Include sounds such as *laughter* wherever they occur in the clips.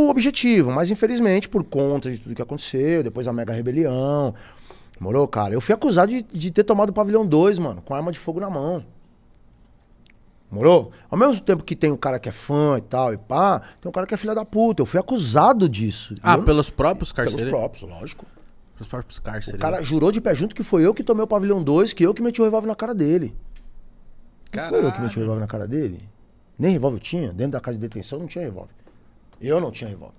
único objetivo, mas infelizmente, por conta de tudo que aconteceu, depois a mega rebelião. Morou, cara? Eu fui acusado de, de ter tomado o pavilhão 2, mano, com arma de fogo na mão. Morou? Ao mesmo tempo que tem o um cara que é fã e tal, e pá, tem um cara que é filha da puta. Eu fui acusado disso. Ah, eu, pelos próprios carcereiros? Pelos próprios, lógico. Pelos próprios carcereiros. O cara jurou de pé junto que foi eu que tomei o pavilhão 2, que eu que meti o revólver na cara dele. Caralho. Não foi eu que meti o revólver na cara dele? Nem revólver tinha. Dentro da casa de detenção não tinha revólver. Eu não tinha revólver.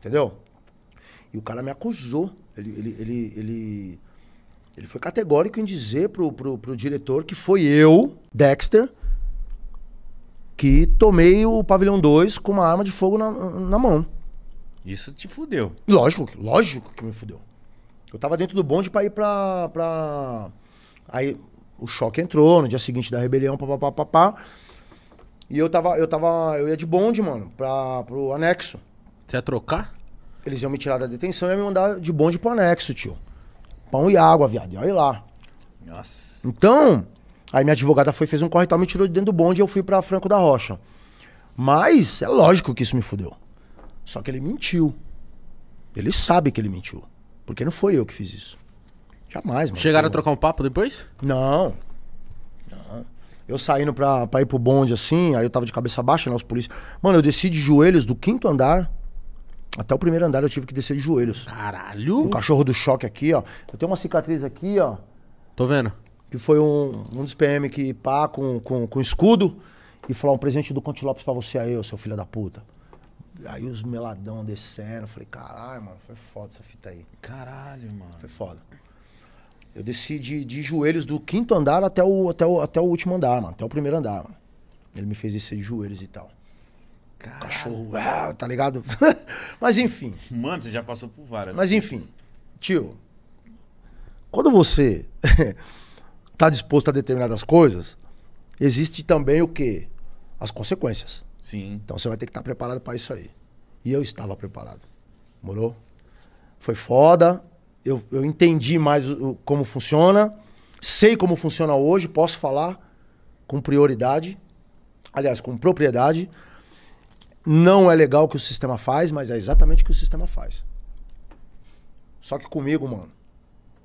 Entendeu? E o cara me acusou. Ele, ele, ele, ele, ele foi categórico em dizer pro, pro, pro diretor que foi eu, Dexter, que tomei o pavilhão 2 com uma arma de fogo na, na mão. Isso te fudeu. Lógico, lógico que me fudeu. Eu tava dentro do bonde pra ir pra. pra... Aí o choque entrou no dia seguinte da rebelião, papapá. E eu tava, eu tava, eu ia de bonde, mano, pra, pro anexo. Você ia trocar? Eles iam me tirar da detenção e iam me mandar de bonde pro anexo, tio. Pão e água, viado. E olha lá. Nossa. Então, aí minha advogada foi, fez um corre e tal, me tirou de dentro do bonde e eu fui pra Franco da Rocha. Mas é lógico que isso me fudeu. Só que ele mentiu. Ele sabe que ele mentiu. Porque não foi eu que fiz isso. Jamais, mano. Chegaram a trocar um papo depois? Não. Eu saindo pra, pra ir pro bonde assim, aí eu tava de cabeça baixa, né? Os policiais. Mano, eu desci de joelhos do quinto andar até o primeiro andar eu tive que descer de joelhos. Caralho! O cachorro do choque aqui, ó. Eu tenho uma cicatriz aqui, ó. Tô vendo. Que foi um, um dos PM que pá com, com, com escudo e falou: ah, um presente do Conte Lopes pra você aí, ô seu filho da puta. Aí os meladão descendo, falei, caralho, mano, foi foda essa fita aí. Caralho, mano. Foi foda. Eu desci de, de joelhos do quinto andar até o, até, o, até o último andar, mano. Até o primeiro andar, mano. Ele me fez descer de joelhos e tal. Caralho. Cachorro, ah, tá ligado? *laughs* Mas enfim. Mano, você já passou por várias. Mas coisas. enfim, tio. Quando você *laughs* tá disposto a determinadas coisas, existe também o quê? As consequências. Sim. Então você vai ter que estar tá preparado para isso aí. E eu estava preparado. Morou? Foi foda, eu, eu entendi mais o, como funciona, sei como funciona hoje, posso falar com prioridade, aliás, com propriedade. Não é legal o que o sistema faz, mas é exatamente o que o sistema faz. Só que comigo, mano,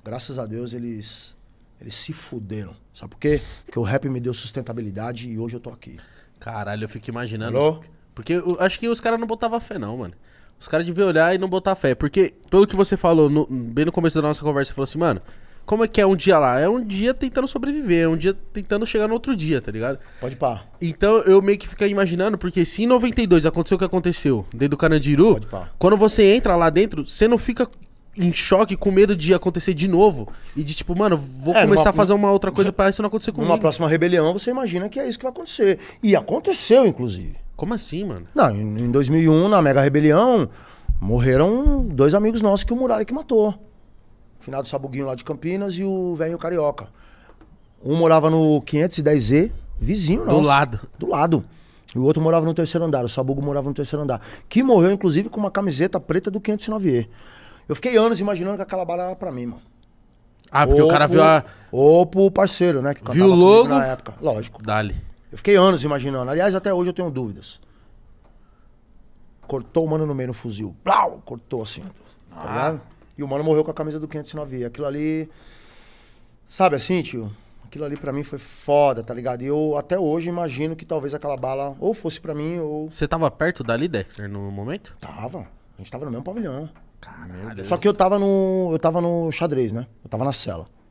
graças a Deus eles eles se fuderam. Sabe por quê? Porque o rap me deu sustentabilidade e hoje eu tô aqui. Caralho, eu fico imaginando. Porque eu acho que os caras não botavam fé, não, mano. Os caras deviam olhar e não botar fé. Porque, pelo que você falou, no, bem no começo da nossa conversa, você falou assim, mano, como é que é um dia lá? É um dia tentando sobreviver, é um dia tentando chegar no outro dia, tá ligado? Pode pá. Então eu meio que fico imaginando, porque se em 92 aconteceu o que aconteceu dentro do Canandiru, quando você entra lá dentro, você não fica em choque, com medo de acontecer de novo. E de tipo, mano, vou é, começar numa, a fazer uma outra coisa para isso não acontecer comigo. Numa próxima rebelião, você imagina que é isso que vai acontecer. E aconteceu, inclusive. Como assim, mano? Não, em 2001, na Mega Rebelião, morreram dois amigos nossos que o Muralha que matou. O finado Sabuguinho lá de Campinas e o velho Carioca. Um morava no 510Z, vizinho nosso. Do lado. Do lado. E o outro morava no terceiro andar, o Sabugo morava no terceiro andar. Que morreu, inclusive, com uma camiseta preta do 509E. Eu fiquei anos imaginando que aquela bala era pra mim, mano. Ah, porque ou o cara pro, viu a. Ou pro parceiro, né? viu o logo? Na época. Lógico. Dali. Eu fiquei anos imaginando. Aliás, até hoje eu tenho dúvidas. Cortou o mano no meio no fuzil. Blau! Cortou assim. Tá ah. ligado? E o mano morreu com a camisa do 509. Aquilo ali. Sabe assim, tio? Aquilo ali para mim foi foda, tá ligado? E eu até hoje imagino que talvez aquela bala ou fosse para mim ou. Você tava perto dali, Dexter, no momento? Tava. A gente tava no mesmo pavilhão. Caralho. Só que eu tava no. Eu tava no xadrez, né? Eu tava na cela.